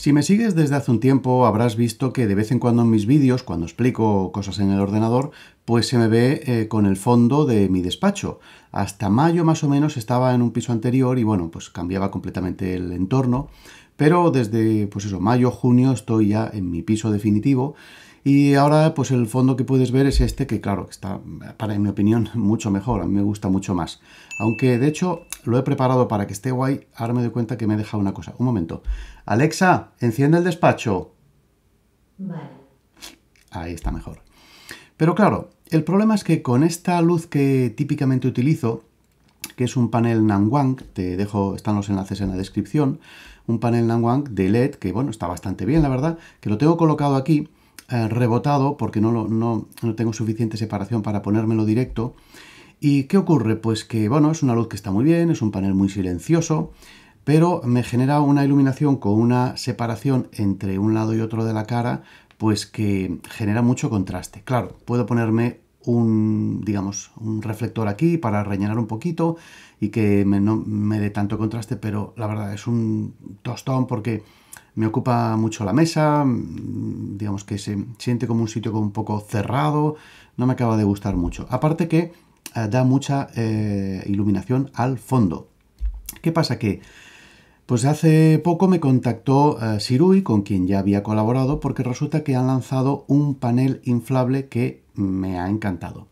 Si me sigues desde hace un tiempo habrás visto que de vez en cuando en mis vídeos, cuando explico cosas en el ordenador, pues se me ve eh, con el fondo de mi despacho. Hasta mayo más o menos estaba en un piso anterior y bueno, pues cambiaba completamente el entorno, pero desde pues eso, mayo, junio estoy ya en mi piso definitivo y ahora, pues el fondo que puedes ver es este, que claro, está, para mi opinión, mucho mejor, a mí me gusta mucho más. Aunque, de hecho, lo he preparado para que esté guay, ahora me doy cuenta que me he dejado una cosa. Un momento. Alexa, enciende el despacho. Vale. Ahí está mejor. Pero claro, el problema es que con esta luz que típicamente utilizo, que es un panel Nanwang, te dejo, están los enlaces en la descripción, un panel Nanwang de LED, que bueno, está bastante bien, la verdad, que lo tengo colocado aquí, eh, rebotado porque no, no, tengo suficiente separación para ponérmelo directo. ¿Y qué ocurre? Pues que, bueno, es una luz que está muy bien, es un panel muy silencioso, pero me genera una iluminación con una separación entre un lado y otro de la cara, pues que genera mucho contraste. Claro, puedo ponerme un, digamos, un reflector aquí para rellenar un poquito y que no me dé tanto contraste, pero la verdad es un tostón porque me ocupa mucho la mesa, mm, digamos que se siente como un sitio un poco cerrado, no me acaba de gustar mucho. Aparte que eh, da mucha eh, iluminación al fondo. ¿Qué pasa? Que pues hace poco me contactó eh, Sirui, con quien ya había colaborado, porque resulta que han lanzado un panel inflable que me ha encantado.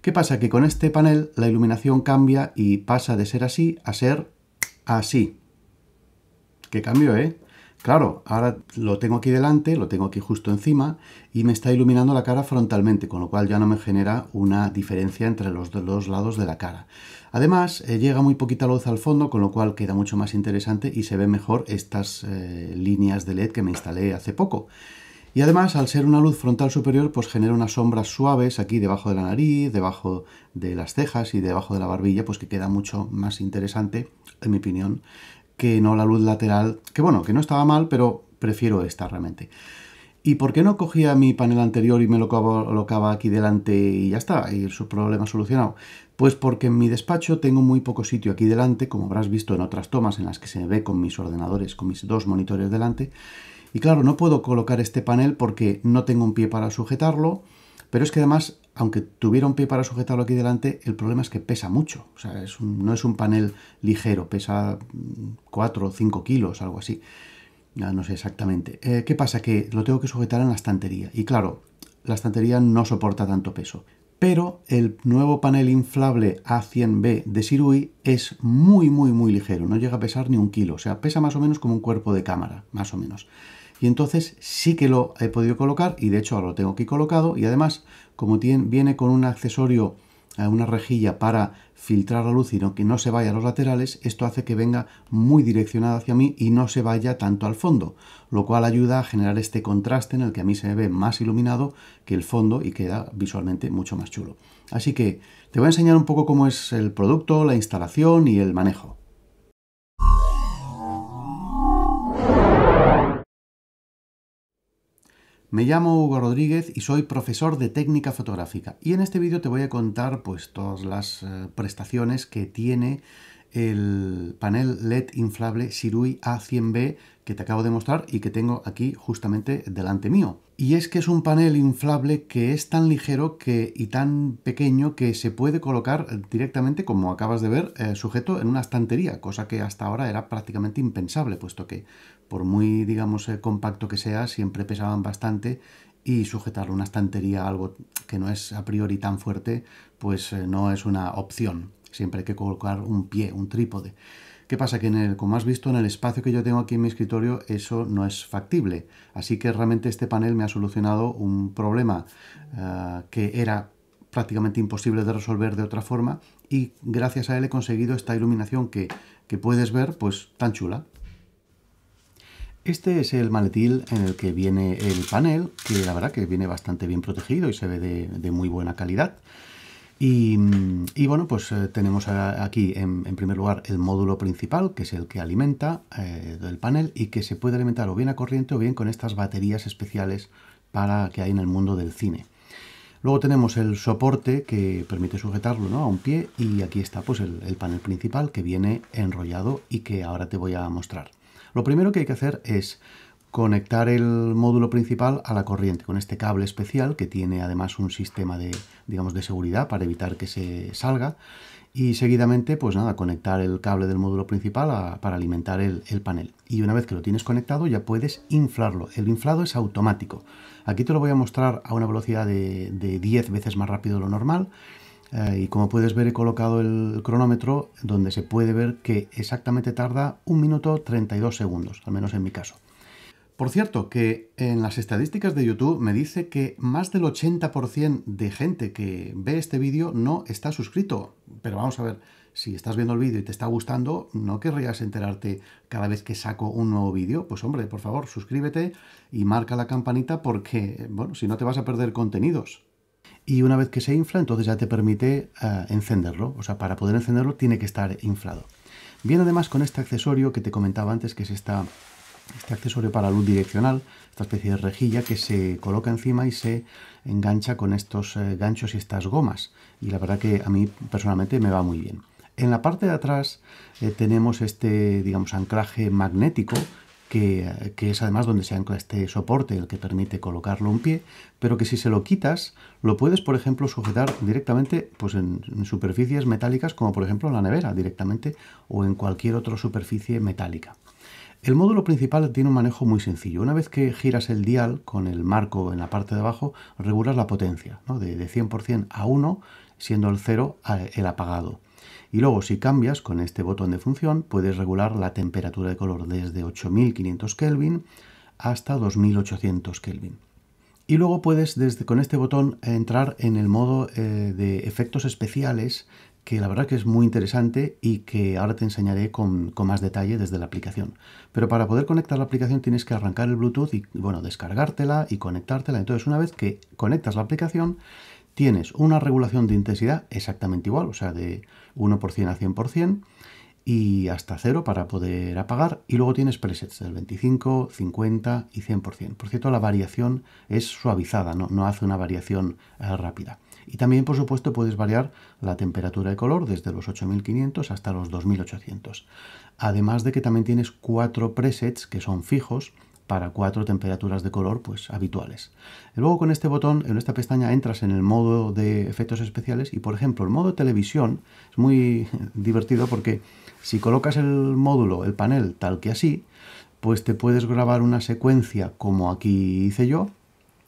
¿Qué pasa? Que con este panel la iluminación cambia y pasa de ser así a ser así. ¡Qué cambio, eh! Claro, ahora lo tengo aquí delante, lo tengo aquí justo encima y me está iluminando la cara frontalmente, con lo cual ya no me genera una diferencia entre los dos lados de la cara. Además, eh, llega muy poquita luz al fondo, con lo cual queda mucho más interesante y se ven mejor estas eh, líneas de LED que me instalé hace poco. Y además, al ser una luz frontal superior, pues genera unas sombras suaves aquí debajo de la nariz, debajo de las cejas y debajo de la barbilla, pues que queda mucho más interesante, en mi opinión, que no la luz lateral, que bueno, que no estaba mal, pero prefiero esta realmente. ¿Y por qué no cogía mi panel anterior y me lo colocaba aquí delante y ya está? Y su problema solucionado. Pues porque en mi despacho tengo muy poco sitio aquí delante, como habrás visto en otras tomas en las que se ve con mis ordenadores, con mis dos monitores delante. Y claro, no puedo colocar este panel porque no tengo un pie para sujetarlo, pero es que además aunque tuviera un pie para sujetarlo aquí delante, el problema es que pesa mucho. O sea, no es un panel ligero, pesa 4 mm, o 5 kilos, algo así. Ya no sé exactamente. Eh, ¿Qué pasa? Que lo tengo que sujetar en la estantería. Y claro, la estantería no soporta tanto peso. Pero el nuevo panel inflable A100B de Sirui es muy, muy, muy ligero. No llega a pesar ni un kilo. O sea, pesa más o menos como un cuerpo de cámara, más o menos y entonces sí que lo he podido colocar y de hecho ahora lo tengo aquí colocado y además como viene con un accesorio eh, una rejilla para filtrar la luz y no, que no se vaya a los laterales, esto hace que venga muy direccionada hacia mí y no se vaya tanto al fondo, lo cual ayuda a generar este contraste en el que a mí se me ve más iluminado que el fondo y queda visualmente mucho más chulo. Así que te voy a enseñar un poco cómo es el producto, la instalación y el manejo. Me llamo Hugo Rodríguez y soy profesor de técnica fotográfica y en este vídeo te voy a contar pues todas las eh, prestaciones que tiene el panel LED inflable Sirui A100B que te acabo de mostrar y que tengo aquí justamente delante mío. Y es que es un panel inflable que es tan ligero que, y tan pequeño que se puede colocar directamente, como acabas de ver, eh, sujeto en una estantería, cosa que hasta ahora era prácticamente impensable, puesto que por muy, digamos, eh, compacto que sea, siempre pesaban bastante y sujetar una estantería a algo que no es a priori tan fuerte, pues eh, no es una opción. Siempre hay que colocar un pie, un trípode. ¿Qué pasa? Que en el, como has visto, en el espacio que yo tengo aquí en mi escritorio, eso no es factible. Así que realmente este panel me ha solucionado un problema ah, que era prácticamente imposible de resolver de otra forma y gracias a él he conseguido esta iluminación que, que puedes ver pues tan chula. Este es el maletil en el que viene el panel, que la verdad que viene bastante bien protegido y se ve de muy buena calidad. Y, bueno, pues eh, tenemos aquí en, primer lugar el módulo principal, que es el que alimenta eh, el panel y que se puede alimentar o bien a corriente o bien con estas baterías especiales para que hay en el mundo del cine. Luego tenemos el soporte que permite sujetarlo ¿no? a un pie y aquí está pues, el panel principal que viene enrollado y que ahora te voy a mostrar. Lo primero que hay que hacer es conectar el módulo principal a la corriente con este cable especial que tiene además un sistema de, digamos, de seguridad para evitar que se salga y seguidamente pues nada, conectar el cable del módulo principal para alimentar el, panel y una vez que lo tienes conectado ya puedes inflarlo, el inflado es automático aquí te lo voy a mostrar a una velocidad de, 10 veces más rápido de lo normal eh, y como puedes ver he colocado el cronómetro donde se puede ver que exactamente tarda 1 minuto 32 segundos, al menos en mi caso por cierto, que en las estadísticas de YouTube me dice que más del 80% de gente que ve este vídeo no está suscrito. Pero vamos a ver, si estás viendo el vídeo y te está gustando, ¿no querrías enterarte cada vez que saco un nuevo vídeo? Pues hombre, por favor, suscríbete y marca la campanita porque, bueno, si no te vas a perder contenidos. Y una vez que se infla, entonces ya te permite eh, encenderlo. O sea, para poder encenderlo tiene que estar inflado. Viene además con este accesorio que te comentaba antes, que es esta este accesorio para luz direccional, esta especie de rejilla que se coloca encima y se engancha con estos eh, ganchos y estas gomas. Y la verdad que a mí personalmente me va muy bien. En la parte de atrás eh, tenemos este, digamos, anclaje magnético eh, que, es además donde se ancla este soporte, el que permite colocarlo un pie, pero que si se lo quitas, lo puedes, por ejemplo, sujetar directamente pues en, en superficies metálicas, como por ejemplo en la nevera directamente, o en cualquier otra superficie metálica. El módulo principal tiene un manejo muy sencillo. Una vez que giras el dial con el marco en la parte de abajo, regulas la potencia, de, 100% a 1, siendo el 0 el apagado. Y luego si cambias con este botón de función, puedes regular la temperatura de color desde 8500 Kelvin hasta 2800 Kelvin. Y luego puedes desde, con este botón entrar en el modo eh, de efectos especiales que la verdad que es muy interesante y que ahora te enseñaré con, más detalle desde la aplicación. Pero para poder conectar la aplicación tienes que arrancar el Bluetooth y bueno, descargártela y conectártela. Entonces una vez que conectas la aplicación tienes una regulación de intensidad exactamente igual, o sea, de 1% a 100% y hasta 0 para poder apagar y luego tienes presets del 25, 50 y 100%. Por cierto, la variación es suavizada, no, hace una variación eh, rápida. Y también, por supuesto, puedes variar la temperatura de color desde los 8500 hasta los 2800. Además de que también tienes cuatro presets que son fijos para cuatro temperaturas de color pues habituales. luego con este botón, en esta pestaña, entras en el modo de efectos especiales y por ejemplo el modo televisión es muy divertido porque si colocas el módulo, el panel tal que así, pues te puedes grabar una secuencia como aquí hice yo,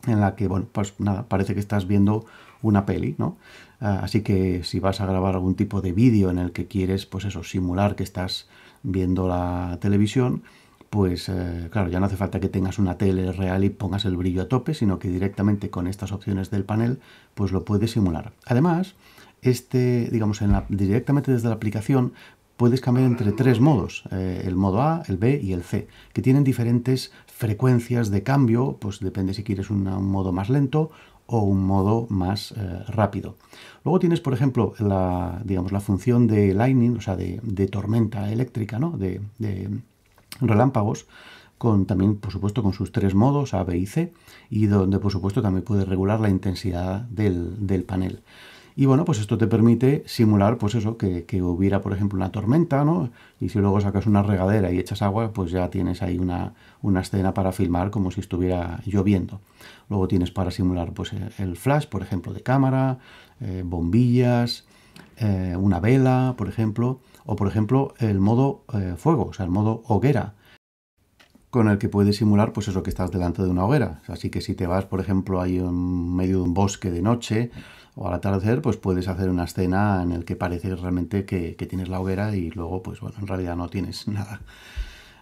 en la que, bueno, pues nada, parece que estás viendo una peli, ¿no? Ah, así que si vas a grabar algún tipo de vídeo en el que quieres, pues eso, simular que estás viendo la televisión, pues eh, claro, ya no hace falta que tengas una tele real y pongas el brillo a tope, sino que directamente con estas opciones del panel, pues lo puedes simular. Además, este, digamos, en la, directamente desde la aplicación puedes cambiar entre tres modos, eh, el modo A, el B y el C, que tienen diferentes frecuencias de cambio, pues depende si quieres un modo más lento o un modo más eh, rápido. Luego tienes, por ejemplo, la, digamos, la función de lightning, o sea, de, tormenta eléctrica, ¿no? de, de relámpagos, con también, por supuesto, con sus tres modos, A, B y C, y donde, por supuesto, también puedes regular la intensidad del, del panel. Y bueno, pues esto te permite simular, pues eso, que, hubiera, por ejemplo, una tormenta, ¿no? Y si luego sacas una regadera y echas agua, pues ya tienes ahí una, escena para filmar como si estuviera lloviendo. Luego tienes para simular, pues el flash, por ejemplo, de cámara, eh, bombillas, eh, una vela, por ejemplo, o por ejemplo el modo eh, fuego, o sea, el modo hoguera con el que puedes simular pues eso que estás delante de una hoguera. Así que si te vas, por ejemplo, ahí en medio de un bosque de noche, o al atardecer, pues puedes hacer una escena en el que parece realmente que, tienes la hoguera y luego, pues bueno, en realidad no tienes nada.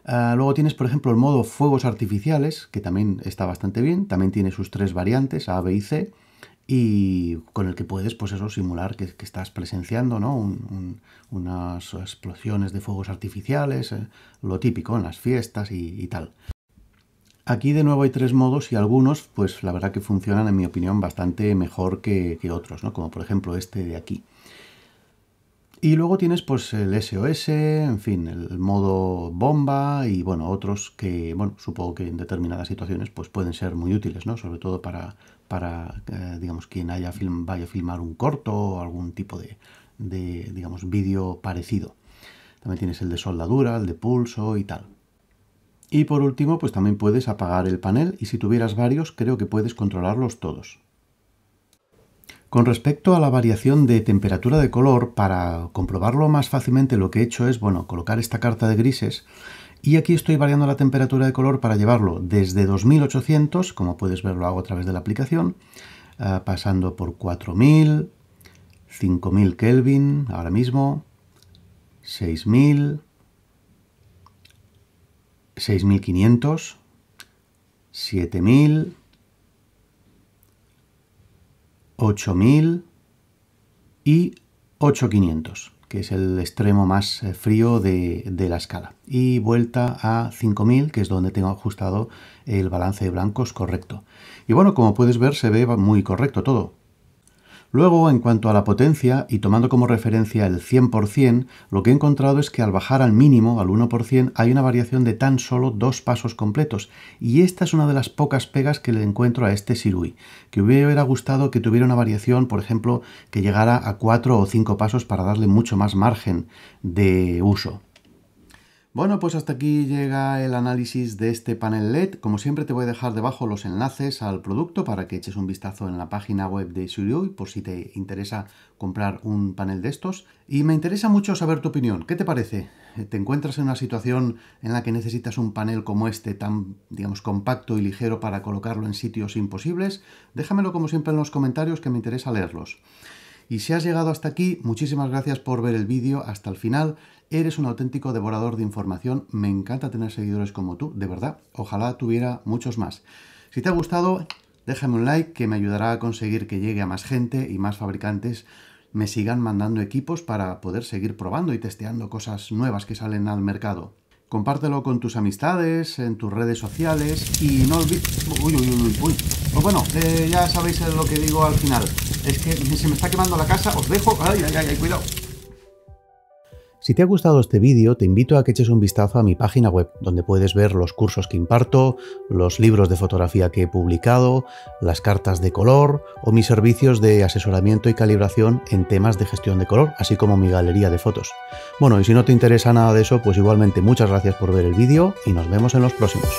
Ah, luego tienes, por ejemplo, el modo fuegos artificiales, que también está bastante bien. También tiene sus tres variantes, A, B y C, y con el que puedes, pues eso, simular que, estás presenciando, ¿no? unas explosiones de fuegos artificiales, eh, lo típico en las fiestas y tal. Aquí de nuevo hay tres modos y algunos, pues la verdad que funcionan en mi opinión bastante mejor que, otros, ¿no? como por ejemplo este de aquí. Y luego tienes pues el SOS, en fin, el modo bomba y bueno, otros que, bueno, supongo que en determinadas situaciones pues pueden ser muy útiles, ¿no? Sobre todo para, para eh, digamos, quien vaya a filmar un corto o algún tipo de, de digamos, vídeo parecido. También tienes el de soldadura, el de pulso y tal. Y por último, pues también puedes apagar el panel y si tuvieras varios, creo que puedes controlarlos todos. Con respecto a la variación de temperatura de color, para comprobarlo más fácilmente lo que he hecho es, bueno, colocar esta carta de grises y aquí estoy variando la temperatura de color para llevarlo desde 2800, como puedes ver lo hago a través de la aplicación, eh, pasando por 4000, 5000 Kelvin ahora mismo, 6000, 6.500, 7.000, 8.000 y 8.500, que es el extremo más eh, frío de, la escala. Y vuelta a 5.000, que es donde tengo ajustado el balance de blancos correcto. Y bueno, como puedes ver, se ve muy correcto todo. Luego, en cuanto a la potencia, y tomando como referencia el 100%, lo que he encontrado es que al bajar al mínimo, al 1%, hay una variación de tan solo dos pasos completos, y esta es una de las pocas pegas que le encuentro a este Sirui, que hubiera gustado que tuviera una variación, por ejemplo, que llegara a 4 o 5 pasos para darle mucho más margen de uso. Bueno, pues hasta aquí llega el análisis de este panel LED. Como siempre te voy a dejar debajo los enlaces al producto para que eches un vistazo en la página web de y, por si te interesa comprar un panel de estos. Y me interesa mucho saber tu opinión. ¿Qué te parece? ¿Te encuentras en una situación en la que necesitas un panel como este tan, digamos, compacto y ligero para colocarlo en sitios imposibles? Déjamelo como siempre en los comentarios que me interesa leerlos. Y si has llegado hasta aquí, muchísimas gracias por ver el vídeo hasta el final. Eres un auténtico devorador de información. Me encanta tener seguidores como tú, de verdad. Ojalá tuviera muchos más. Si te ha gustado, déjame un like que me ayudará a conseguir que llegue a más gente y más fabricantes me sigan mandando equipos para poder seguir probando y testeando cosas nuevas que salen al mercado. Compártelo con tus amistades, en tus redes sociales y no olvides... Uy, uy, uy, uy. Pues bueno, eh, ya sabéis lo que digo al final. Es que se me está quemando la casa, os dejo. Ay, ay, ay, cuidado. Si te ha gustado este vídeo, te invito a que eches un vistazo a mi página web, donde puedes ver los cursos que imparto, los libros de fotografía que he publicado, las cartas de color o mis servicios de asesoramiento y calibración en temas de gestión de color, así como mi galería de fotos. Bueno, y si no te interesa nada de eso, pues igualmente muchas gracias por ver el vídeo y nos vemos en los próximos.